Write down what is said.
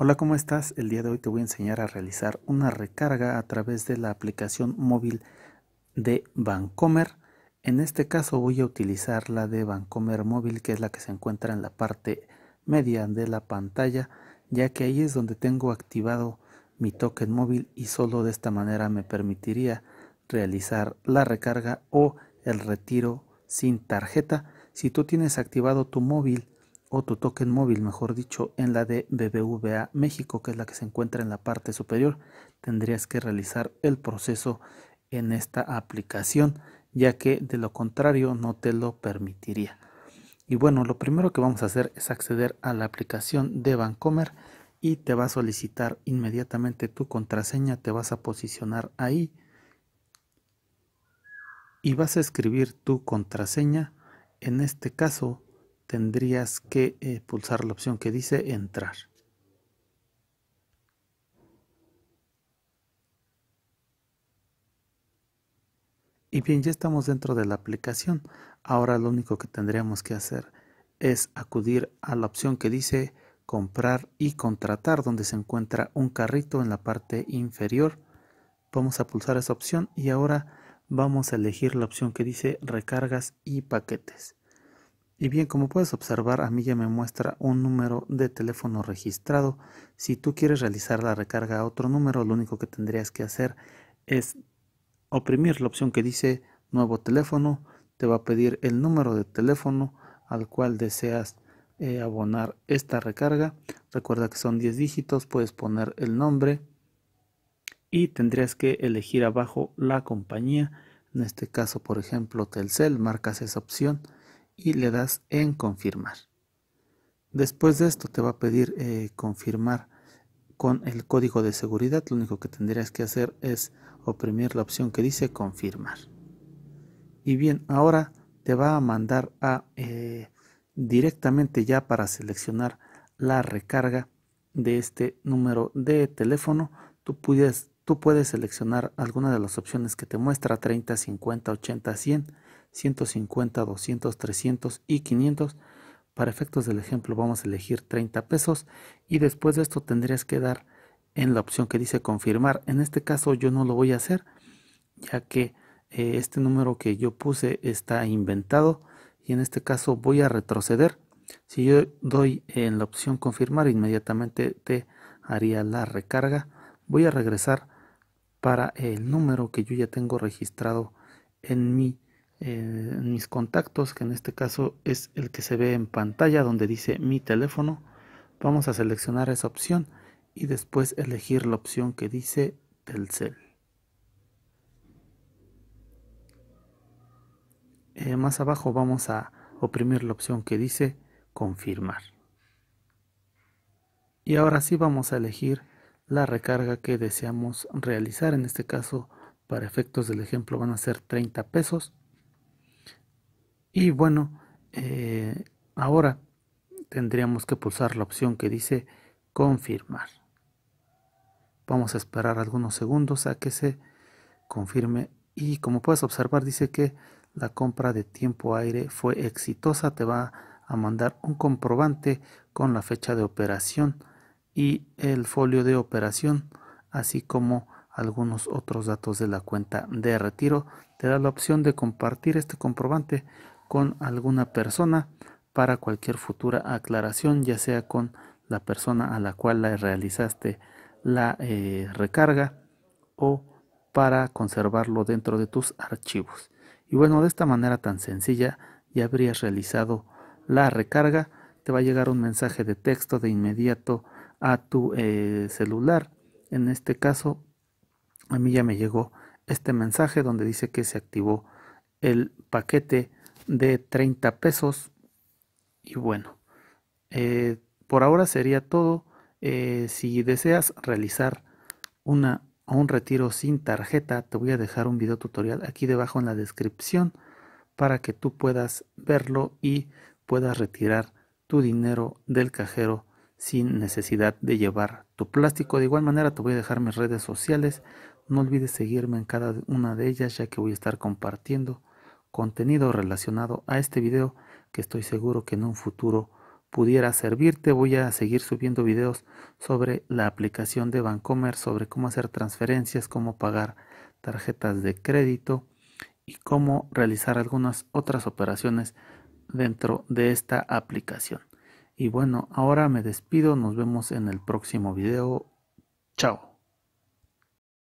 Hola, ¿cómo estás? El día de hoy te voy a enseñar a realizar una recarga a través de la aplicación móvil de Bancomer. En este caso voy a utilizar la de Bancomer móvil, que es la que se encuentra en la parte media de la pantalla, ya que ahí es donde tengo activado mi token móvil y solo de esta manera me permitiría realizar la recarga o el retiro sin tarjeta. Si tú tienes activado tu móvil, o tu token móvil, mejor dicho, en la de BBVA México, que es la que se encuentra en la parte superior, tendrías que realizar el proceso en esta aplicación, ya que de lo contrario no te lo permitiría. Y bueno, lo primero que vamos a hacer es acceder a la aplicación de Bancomer y te va a solicitar inmediatamente tu contraseña, te vas a posicionar ahí y vas a escribir tu contraseña. En este caso, tendrías que pulsar la opción que dice entrar. Y bien, ya estamos dentro de la aplicación. Ahora lo único que tendríamos que hacer es acudir a la opción que dice comprar y contratar, donde se encuentra un carrito en la parte inferior. Vamos a pulsar esa opción y ahora vamos a elegir la opción que dice recargas y paquetes. Y bien, como puedes observar, a mí ya me muestra un número de teléfono registrado. Si tú quieres realizar la recarga a otro número, lo único que tendrías que hacer es oprimir la opción que dice nuevo teléfono. Te va a pedir el número de teléfono al cual deseas eh, abonar esta recarga. Recuerda que son 10 dígitos, puedes poner el nombre y tendrías que elegir abajo la compañía. En este caso, por ejemplo, Telcel, marcas esa opción y le das en confirmar. Después de esto te va a pedir eh, confirmar con el código de seguridad. Lo único que tendrías que hacer es oprimir la opción que dice confirmar. Y bien, ahora te va a mandar a eh, directamente ya para seleccionar la recarga de este número de teléfono. Tú puedes, tú puedes seleccionar alguna de las opciones que te muestra 30, 50, 80, 100 150, 200, 300 y 500. Para efectos del ejemplo vamos a elegir 30 pesos y después de esto tendrías que dar en la opción que dice confirmar. En este caso yo no lo voy a hacer ya que eh, este número que yo puse está inventado y en este caso voy a retroceder. Si yo doy en la opción confirmar inmediatamente te haría la recarga. Voy a regresar para el número que yo ya tengo registrado en mi en mis contactos, que en este caso es el que se ve en pantalla donde dice mi teléfono, vamos a seleccionar esa opción y después elegir la opción que dice Telcel. Eh, más abajo vamos a oprimir la opción que dice confirmar. Y ahora sí vamos a elegir la recarga que deseamos realizar. En este caso, para efectos del ejemplo, van a ser 30 pesos. Y bueno, eh, ahora tendríamos que pulsar la opción que dice confirmar. Vamos a esperar algunos segundos a que se confirme y como puedes observar dice que la compra de tiempo aire fue exitosa. Te va a mandar un comprobante con la fecha de operación y el folio de operación, así como algunos otros datos de la cuenta de retiro. Te da la opción de compartir este comprobante con alguna persona para cualquier futura aclaración, ya sea con la persona a la cual la realizaste la eh, recarga o para conservarlo dentro de tus archivos. Y bueno, de esta manera tan sencilla ya habrías realizado la recarga. Te va a llegar un mensaje de texto de inmediato a tu eh, celular. En este caso, a mí ya me llegó este mensaje donde dice que se activó el paquete de 30 pesos. Y bueno, eh, por ahora sería todo. Eh, si deseas realizar una, un retiro sin tarjeta, te voy a dejar un video tutorial aquí debajo en la descripción para que tú puedas verlo y puedas retirar tu dinero del cajero sin necesidad de llevar tu plástico. De igual manera te voy a dejar mis redes sociales. No olvides seguirme en cada una de ellas ya que voy a estar compartiendo contenido relacionado a este video que estoy seguro que en un futuro pudiera servirte. Voy a seguir subiendo videos sobre la aplicación de Bancomer, sobre cómo hacer transferencias, cómo pagar tarjetas de crédito y cómo realizar algunas otras operaciones dentro de esta aplicación. Y bueno, ahora me despido, nos vemos en el próximo video. Chao.